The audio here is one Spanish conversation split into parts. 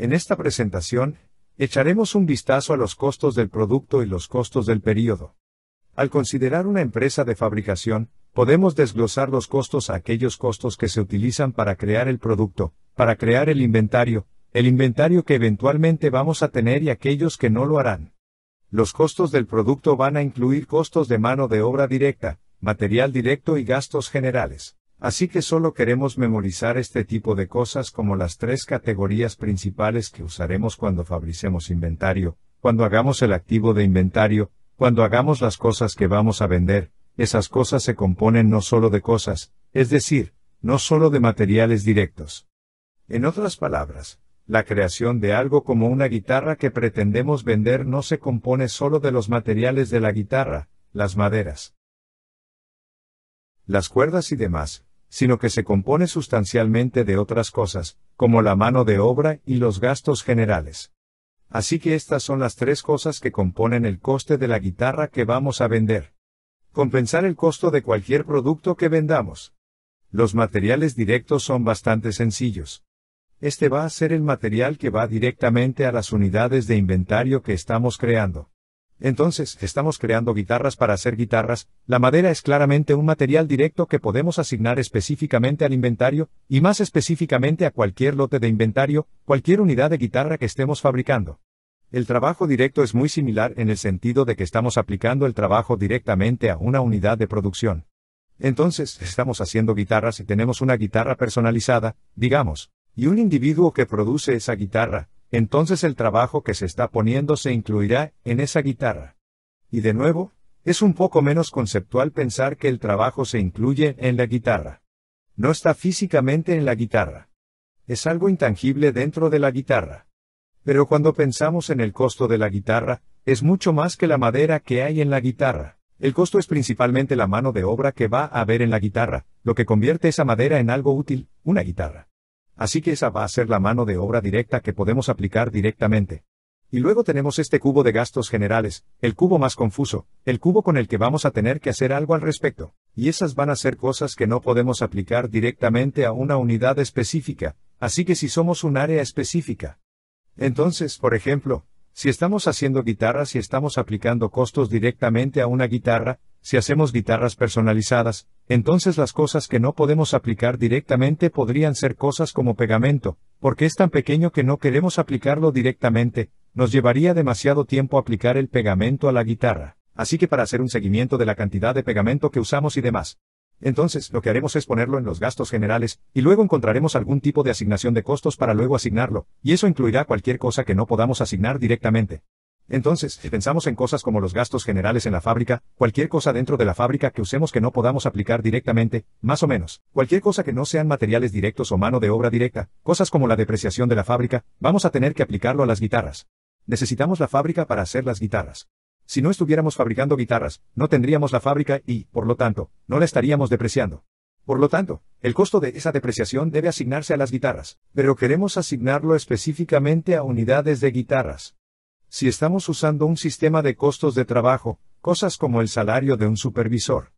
En esta presentación, echaremos un vistazo a los costos del producto y los costos del periodo. Al considerar una empresa de fabricación, podemos desglosar los costos a aquellos costos que se utilizan para crear el producto, para crear el inventario, el inventario que eventualmente vamos a tener y aquellos que no lo harán. Los costos del producto van a incluir costos de mano de obra directa, material directo y gastos generales. Así que solo queremos memorizar este tipo de cosas como las tres categorías principales que usaremos cuando fabricemos inventario, cuando hagamos el activo de inventario, cuando hagamos las cosas que vamos a vender, esas cosas se componen no solo de cosas, es decir, no solo de materiales directos. En otras palabras, la creación de algo como una guitarra que pretendemos vender no se compone solo de los materiales de la guitarra, las maderas, las cuerdas y demás, sino que se compone sustancialmente de otras cosas, como la mano de obra y los gastos generales. Así que estas son las tres cosas que componen el coste de la guitarra que vamos a vender. Compensar el costo de cualquier producto que vendamos. Los materiales directos son bastante sencillos. Este va a ser el material que va directamente a las unidades de inventario que estamos creando. Entonces, estamos creando guitarras para hacer guitarras, la madera es claramente un material directo que podemos asignar específicamente al inventario, y más específicamente a cualquier lote de inventario, cualquier unidad de guitarra que estemos fabricando. El trabajo directo es muy similar en el sentido de que estamos aplicando el trabajo directamente a una unidad de producción. Entonces, estamos haciendo guitarras y tenemos una guitarra personalizada, digamos, y un individuo que produce esa guitarra, entonces el trabajo que se está poniendo se incluirá en esa guitarra. Y de nuevo, es un poco menos conceptual pensar que el trabajo se incluye en la guitarra. No está físicamente en la guitarra. Es algo intangible dentro de la guitarra. Pero cuando pensamos en el costo de la guitarra, es mucho más que la madera que hay en la guitarra. El costo es principalmente la mano de obra que va a haber en la guitarra, lo que convierte esa madera en algo útil, una guitarra. Así que esa va a ser la mano de obra directa que podemos aplicar directamente. Y luego tenemos este cubo de gastos generales, el cubo más confuso, el cubo con el que vamos a tener que hacer algo al respecto. Y esas van a ser cosas que no podemos aplicar directamente a una unidad específica, así que si somos un área específica. Entonces, por ejemplo, si estamos haciendo guitarras y estamos aplicando costos directamente a una guitarra, si hacemos guitarras personalizadas, entonces las cosas que no podemos aplicar directamente podrían ser cosas como pegamento, porque es tan pequeño que no queremos aplicarlo directamente, nos llevaría demasiado tiempo aplicar el pegamento a la guitarra, así que para hacer un seguimiento de la cantidad de pegamento que usamos y demás. Entonces, lo que haremos es ponerlo en los gastos generales, y luego encontraremos algún tipo de asignación de costos para luego asignarlo, y eso incluirá cualquier cosa que no podamos asignar directamente. Entonces, si pensamos en cosas como los gastos generales en la fábrica, cualquier cosa dentro de la fábrica que usemos que no podamos aplicar directamente, más o menos, cualquier cosa que no sean materiales directos o mano de obra directa, cosas como la depreciación de la fábrica, vamos a tener que aplicarlo a las guitarras. Necesitamos la fábrica para hacer las guitarras. Si no estuviéramos fabricando guitarras, no tendríamos la fábrica y, por lo tanto, no la estaríamos depreciando. Por lo tanto, el costo de esa depreciación debe asignarse a las guitarras, pero queremos asignarlo específicamente a unidades de guitarras si estamos usando un sistema de costos de trabajo, cosas como el salario de un supervisor.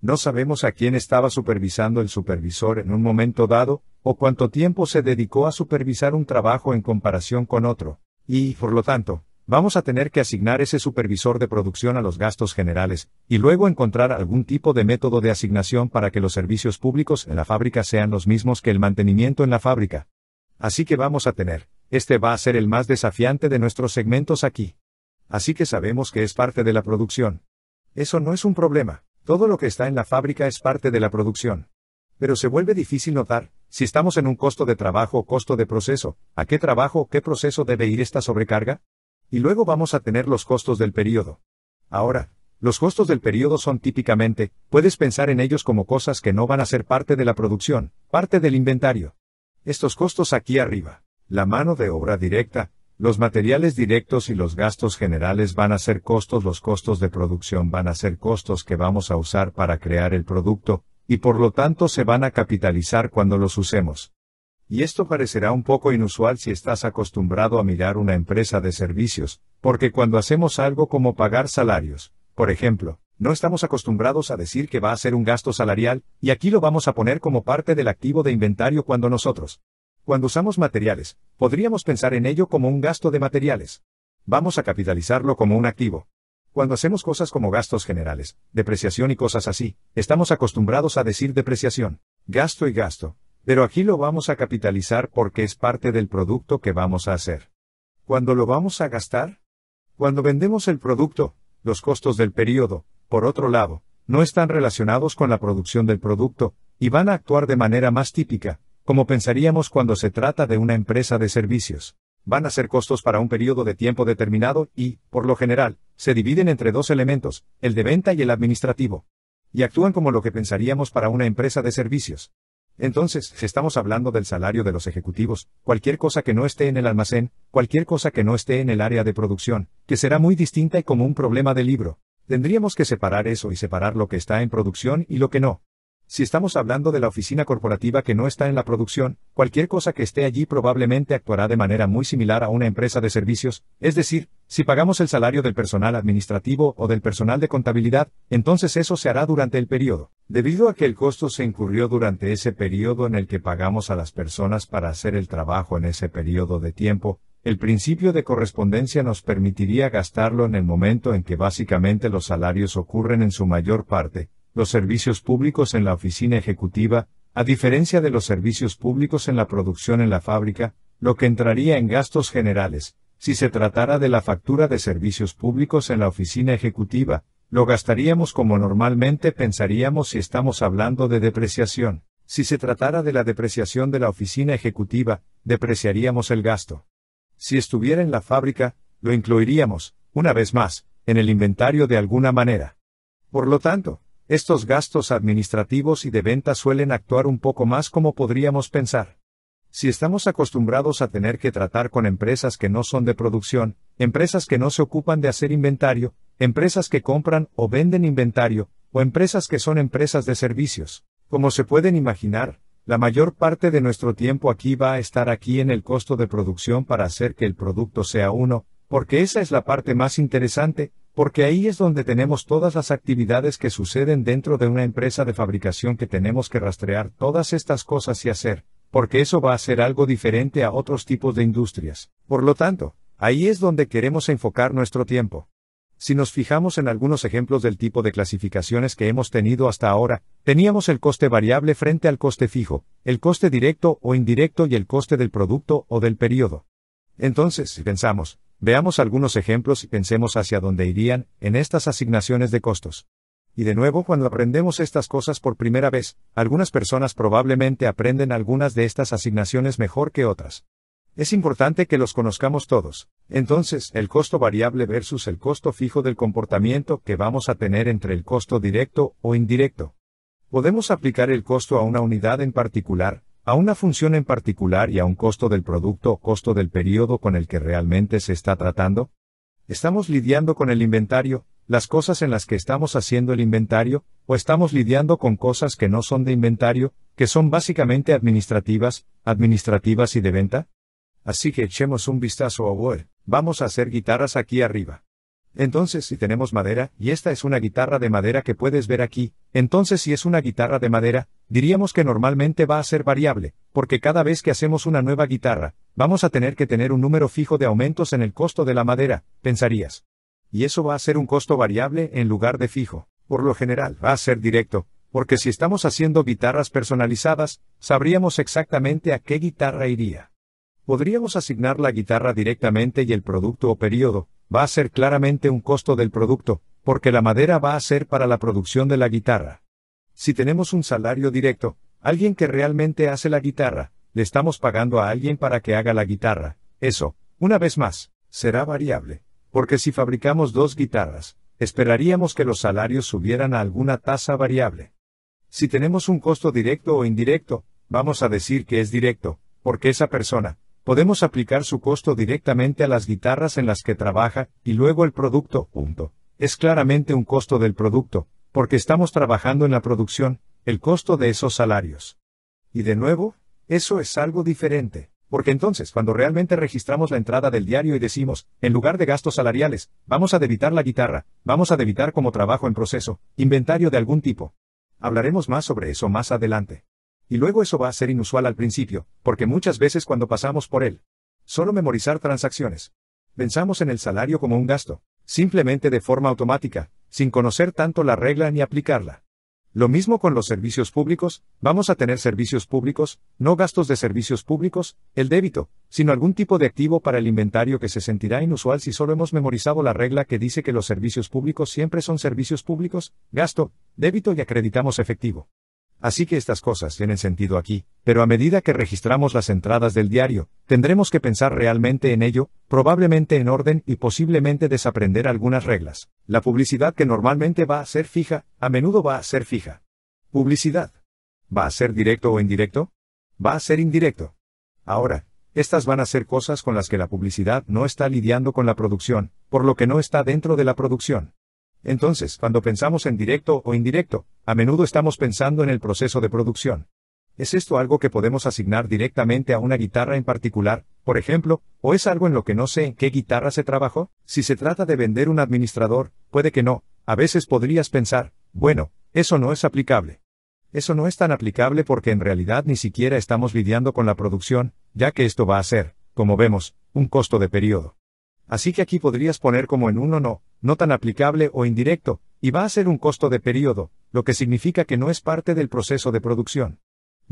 No sabemos a quién estaba supervisando el supervisor en un momento dado, o cuánto tiempo se dedicó a supervisar un trabajo en comparación con otro, y, por lo tanto, vamos a tener que asignar ese supervisor de producción a los gastos generales, y luego encontrar algún tipo de método de asignación para que los servicios públicos en la fábrica sean los mismos que el mantenimiento en la fábrica. Así que vamos a tener este va a ser el más desafiante de nuestros segmentos aquí. Así que sabemos que es parte de la producción. Eso no es un problema, todo lo que está en la fábrica es parte de la producción. Pero se vuelve difícil notar, si estamos en un costo de trabajo o costo de proceso, ¿a qué trabajo o qué proceso debe ir esta sobrecarga? Y luego vamos a tener los costos del periodo. Ahora, los costos del periodo son típicamente, puedes pensar en ellos como cosas que no van a ser parte de la producción, parte del inventario. Estos costos aquí arriba la mano de obra directa, los materiales directos y los gastos generales van a ser costos, los costos de producción van a ser costos que vamos a usar para crear el producto, y por lo tanto se van a capitalizar cuando los usemos. Y esto parecerá un poco inusual si estás acostumbrado a mirar una empresa de servicios, porque cuando hacemos algo como pagar salarios, por ejemplo, no estamos acostumbrados a decir que va a ser un gasto salarial, y aquí lo vamos a poner como parte del activo de inventario cuando nosotros cuando usamos materiales, podríamos pensar en ello como un gasto de materiales. Vamos a capitalizarlo como un activo. Cuando hacemos cosas como gastos generales, depreciación y cosas así, estamos acostumbrados a decir depreciación, gasto y gasto, pero aquí lo vamos a capitalizar porque es parte del producto que vamos a hacer. ¿Cuándo lo vamos a gastar? Cuando vendemos el producto, los costos del periodo, por otro lado, no están relacionados con la producción del producto, y van a actuar de manera más típica, como pensaríamos cuando se trata de una empresa de servicios. Van a ser costos para un periodo de tiempo determinado y, por lo general, se dividen entre dos elementos, el de venta y el administrativo. Y actúan como lo que pensaríamos para una empresa de servicios. Entonces, si estamos hablando del salario de los ejecutivos, cualquier cosa que no esté en el almacén, cualquier cosa que no esté en el área de producción, que será muy distinta y como un problema de libro. Tendríamos que separar eso y separar lo que está en producción y lo que no. Si estamos hablando de la oficina corporativa que no está en la producción, cualquier cosa que esté allí probablemente actuará de manera muy similar a una empresa de servicios, es decir, si pagamos el salario del personal administrativo o del personal de contabilidad, entonces eso se hará durante el periodo. Debido a que el costo se incurrió durante ese periodo en el que pagamos a las personas para hacer el trabajo en ese periodo de tiempo, el principio de correspondencia nos permitiría gastarlo en el momento en que básicamente los salarios ocurren en su mayor parte, los servicios públicos en la oficina ejecutiva, a diferencia de los servicios públicos en la producción en la fábrica, lo que entraría en gastos generales, si se tratara de la factura de servicios públicos en la oficina ejecutiva, lo gastaríamos como normalmente pensaríamos si estamos hablando de depreciación. Si se tratara de la depreciación de la oficina ejecutiva, depreciaríamos el gasto. Si estuviera en la fábrica, lo incluiríamos, una vez más, en el inventario de alguna manera. Por lo tanto, estos gastos administrativos y de venta suelen actuar un poco más como podríamos pensar. Si estamos acostumbrados a tener que tratar con empresas que no son de producción, empresas que no se ocupan de hacer inventario, empresas que compran o venden inventario, o empresas que son empresas de servicios. Como se pueden imaginar, la mayor parte de nuestro tiempo aquí va a estar aquí en el costo de producción para hacer que el producto sea uno, porque esa es la parte más interesante, porque ahí es donde tenemos todas las actividades que suceden dentro de una empresa de fabricación que tenemos que rastrear todas estas cosas y hacer, porque eso va a ser algo diferente a otros tipos de industrias. Por lo tanto, ahí es donde queremos enfocar nuestro tiempo. Si nos fijamos en algunos ejemplos del tipo de clasificaciones que hemos tenido hasta ahora, teníamos el coste variable frente al coste fijo, el coste directo o indirecto y el coste del producto o del periodo. Entonces, si pensamos, Veamos algunos ejemplos y pensemos hacia dónde irían en estas asignaciones de costos. Y de nuevo, cuando aprendemos estas cosas por primera vez, algunas personas probablemente aprenden algunas de estas asignaciones mejor que otras. Es importante que los conozcamos todos. Entonces, el costo variable versus el costo fijo del comportamiento que vamos a tener entre el costo directo o indirecto. Podemos aplicar el costo a una unidad en particular, a una función en particular y a un costo del producto o costo del periodo con el que realmente se está tratando? ¿Estamos lidiando con el inventario, las cosas en las que estamos haciendo el inventario, o estamos lidiando con cosas que no son de inventario, que son básicamente administrativas, administrativas y de venta? Así que echemos un vistazo a Word, vamos a hacer guitarras aquí arriba. Entonces si tenemos madera, y esta es una guitarra de madera que puedes ver aquí, entonces si es una guitarra de madera, diríamos que normalmente va a ser variable, porque cada vez que hacemos una nueva guitarra, vamos a tener que tener un número fijo de aumentos en el costo de la madera, pensarías. Y eso va a ser un costo variable en lugar de fijo. Por lo general, va a ser directo, porque si estamos haciendo guitarras personalizadas, sabríamos exactamente a qué guitarra iría. Podríamos asignar la guitarra directamente y el producto o periodo, va a ser claramente un costo del producto, porque la madera va a ser para la producción de la guitarra. Si tenemos un salario directo, alguien que realmente hace la guitarra, le estamos pagando a alguien para que haga la guitarra, eso, una vez más, será variable, porque si fabricamos dos guitarras, esperaríamos que los salarios subieran a alguna tasa variable. Si tenemos un costo directo o indirecto, vamos a decir que es directo, porque esa persona, podemos aplicar su costo directamente a las guitarras en las que trabaja, y luego el producto, punto. Es claramente un costo del producto, porque estamos trabajando en la producción, el costo de esos salarios. Y de nuevo, eso es algo diferente, porque entonces cuando realmente registramos la entrada del diario y decimos, en lugar de gastos salariales, vamos a debitar la guitarra, vamos a debitar como trabajo en proceso, inventario de algún tipo. Hablaremos más sobre eso más adelante. Y luego eso va a ser inusual al principio, porque muchas veces cuando pasamos por él, solo memorizar transacciones. Pensamos en el salario como un gasto, simplemente de forma automática, sin conocer tanto la regla ni aplicarla. Lo mismo con los servicios públicos, vamos a tener servicios públicos, no gastos de servicios públicos, el débito, sino algún tipo de activo para el inventario que se sentirá inusual si solo hemos memorizado la regla que dice que los servicios públicos siempre son servicios públicos, gasto, débito y acreditamos efectivo. Así que estas cosas tienen sentido aquí, pero a medida que registramos las entradas del diario, tendremos que pensar realmente en ello, probablemente en orden y posiblemente desaprender algunas reglas. La publicidad que normalmente va a ser fija, a menudo va a ser fija. Publicidad. ¿Va a ser directo o indirecto? Va a ser indirecto. Ahora, estas van a ser cosas con las que la publicidad no está lidiando con la producción, por lo que no está dentro de la producción. Entonces, cuando pensamos en directo o indirecto, a menudo estamos pensando en el proceso de producción. ¿Es esto algo que podemos asignar directamente a una guitarra en particular, por ejemplo, o es algo en lo que no sé en qué guitarra se trabajó? Si se trata de vender un administrador, puede que no, a veces podrías pensar, bueno, eso no es aplicable. Eso no es tan aplicable porque en realidad ni siquiera estamos lidiando con la producción, ya que esto va a ser, como vemos, un costo de periodo. Así que aquí podrías poner como en uno no, no tan aplicable o indirecto, y va a ser un costo de periodo, lo que significa que no es parte del proceso de producción.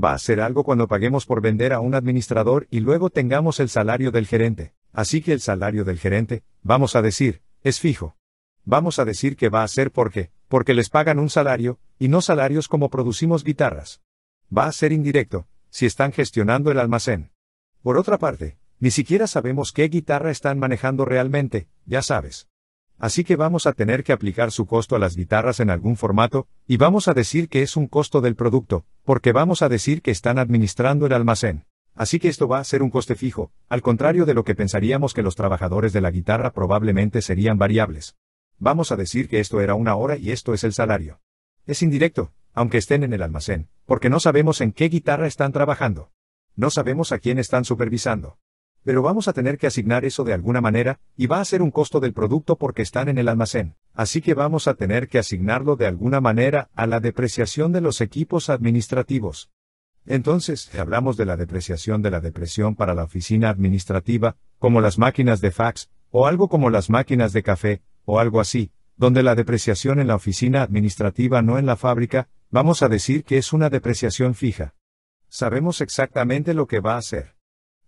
Va a ser algo cuando paguemos por vender a un administrador y luego tengamos el salario del gerente. Así que el salario del gerente, vamos a decir, es fijo. Vamos a decir que va a ser porque, porque les pagan un salario, y no salarios como producimos guitarras. Va a ser indirecto, si están gestionando el almacén. Por otra parte, ni siquiera sabemos qué guitarra están manejando realmente, ya sabes así que vamos a tener que aplicar su costo a las guitarras en algún formato, y vamos a decir que es un costo del producto, porque vamos a decir que están administrando el almacén. Así que esto va a ser un coste fijo, al contrario de lo que pensaríamos que los trabajadores de la guitarra probablemente serían variables. Vamos a decir que esto era una hora y esto es el salario. Es indirecto, aunque estén en el almacén, porque no sabemos en qué guitarra están trabajando. No sabemos a quién están supervisando. Pero vamos a tener que asignar eso de alguna manera, y va a ser un costo del producto porque están en el almacén. Así que vamos a tener que asignarlo de alguna manera a la depreciación de los equipos administrativos. Entonces, hablamos de la depreciación de la depresión para la oficina administrativa, como las máquinas de fax, o algo como las máquinas de café, o algo así, donde la depreciación en la oficina administrativa no en la fábrica, vamos a decir que es una depreciación fija. Sabemos exactamente lo que va a hacer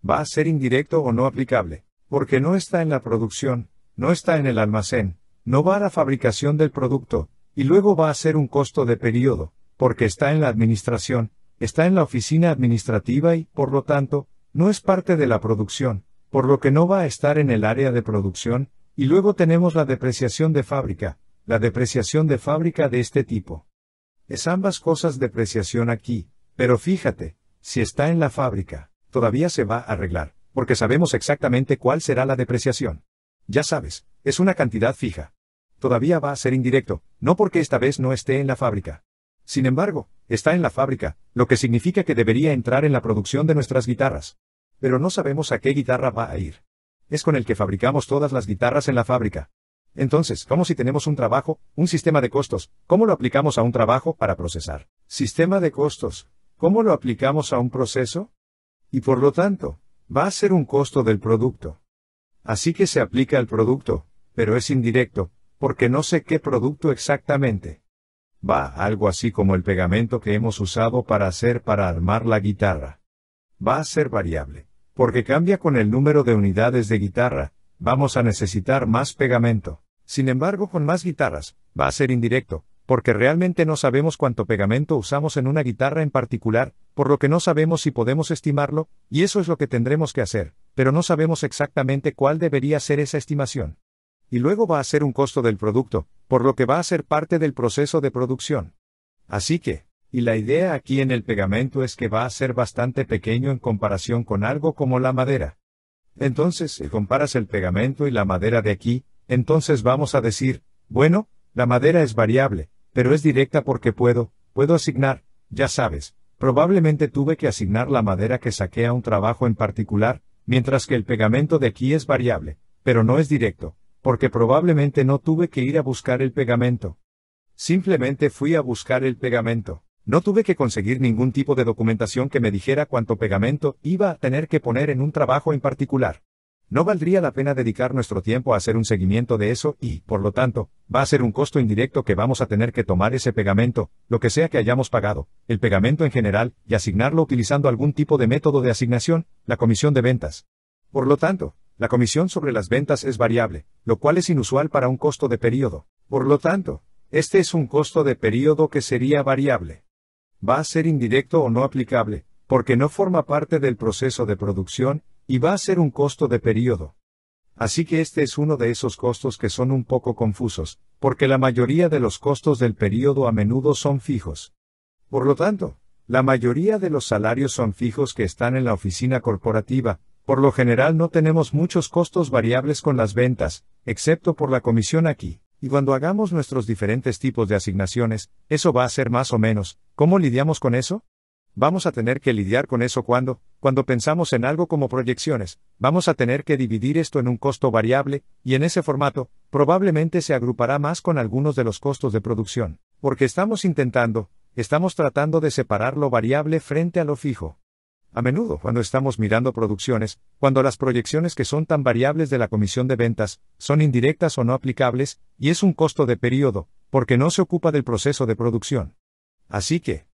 va a ser indirecto o no aplicable, porque no está en la producción, no está en el almacén, no va a la fabricación del producto, y luego va a ser un costo de periodo, porque está en la administración, está en la oficina administrativa y, por lo tanto, no es parte de la producción, por lo que no va a estar en el área de producción, y luego tenemos la depreciación de fábrica, la depreciación de fábrica de este tipo. Es ambas cosas depreciación aquí, pero fíjate, si está en la fábrica, todavía se va a arreglar, porque sabemos exactamente cuál será la depreciación. Ya sabes, es una cantidad fija. Todavía va a ser indirecto, no porque esta vez no esté en la fábrica. Sin embargo, está en la fábrica, lo que significa que debería entrar en la producción de nuestras guitarras. Pero no sabemos a qué guitarra va a ir. Es con el que fabricamos todas las guitarras en la fábrica. Entonces, ¿cómo si tenemos un trabajo, un sistema de costos, ¿cómo lo aplicamos a un trabajo para procesar? Sistema de costos. ¿Cómo lo aplicamos a un proceso? Y por lo tanto, va a ser un costo del producto. Así que se aplica al producto, pero es indirecto, porque no sé qué producto exactamente. Va, algo así como el pegamento que hemos usado para hacer para armar la guitarra. Va a ser variable, porque cambia con el número de unidades de guitarra, vamos a necesitar más pegamento. Sin embargo, con más guitarras, va a ser indirecto, porque realmente no sabemos cuánto pegamento usamos en una guitarra en particular, por lo que no sabemos si podemos estimarlo, y eso es lo que tendremos que hacer, pero no sabemos exactamente cuál debería ser esa estimación. Y luego va a ser un costo del producto, por lo que va a ser parte del proceso de producción. Así que, y la idea aquí en el pegamento es que va a ser bastante pequeño en comparación con algo como la madera. Entonces, si comparas el pegamento y la madera de aquí, entonces vamos a decir, bueno, la madera es variable, pero es directa porque puedo, puedo asignar, ya sabes, Probablemente tuve que asignar la madera que saqué a un trabajo en particular, mientras que el pegamento de aquí es variable, pero no es directo, porque probablemente no tuve que ir a buscar el pegamento. Simplemente fui a buscar el pegamento. No tuve que conseguir ningún tipo de documentación que me dijera cuánto pegamento iba a tener que poner en un trabajo en particular. No valdría la pena dedicar nuestro tiempo a hacer un seguimiento de eso y, por lo tanto, va a ser un costo indirecto que vamos a tener que tomar ese pegamento, lo que sea que hayamos pagado, el pegamento en general, y asignarlo utilizando algún tipo de método de asignación, la comisión de ventas. Por lo tanto, la comisión sobre las ventas es variable, lo cual es inusual para un costo de periodo. Por lo tanto, este es un costo de periodo que sería variable. Va a ser indirecto o no aplicable, porque no forma parte del proceso de producción y va a ser un costo de periodo. Así que este es uno de esos costos que son un poco confusos, porque la mayoría de los costos del periodo a menudo son fijos. Por lo tanto, la mayoría de los salarios son fijos que están en la oficina corporativa, por lo general no tenemos muchos costos variables con las ventas, excepto por la comisión aquí. Y cuando hagamos nuestros diferentes tipos de asignaciones, eso va a ser más o menos, ¿cómo lidiamos con eso? Vamos a tener que lidiar con eso cuando, cuando pensamos en algo como proyecciones, vamos a tener que dividir esto en un costo variable, y en ese formato, probablemente se agrupará más con algunos de los costos de producción, porque estamos intentando, estamos tratando de separar lo variable frente a lo fijo. A menudo, cuando estamos mirando producciones, cuando las proyecciones que son tan variables de la comisión de ventas, son indirectas o no aplicables, y es un costo de periodo, porque no se ocupa del proceso de producción. Así que,